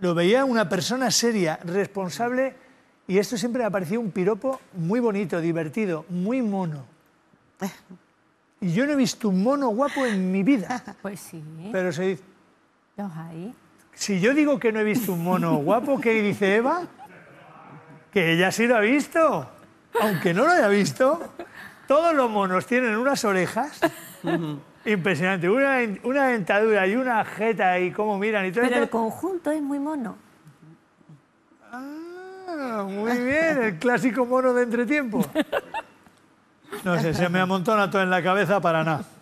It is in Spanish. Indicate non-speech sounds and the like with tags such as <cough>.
lo veía una persona seria, responsable, y esto siempre me ha parecido un piropo muy bonito, divertido, muy mono. <laughs> Y yo no he visto un mono guapo en mi vida. <laughs> Pues sí. Pero se dice... Si yo digo que no he visto un mono guapo, ¿qué dice Eva? Que ella sí lo ha visto. Aunque no lo haya visto, todos los monos tienen unas orejas. Impresionante, una, dentadura y una jeta y cómo miran y todo. Pero el conjunto es muy mono. Ah, muy bien, el clásico mono de entretiempo. No sé, se me amontona todo en la cabeza para nada.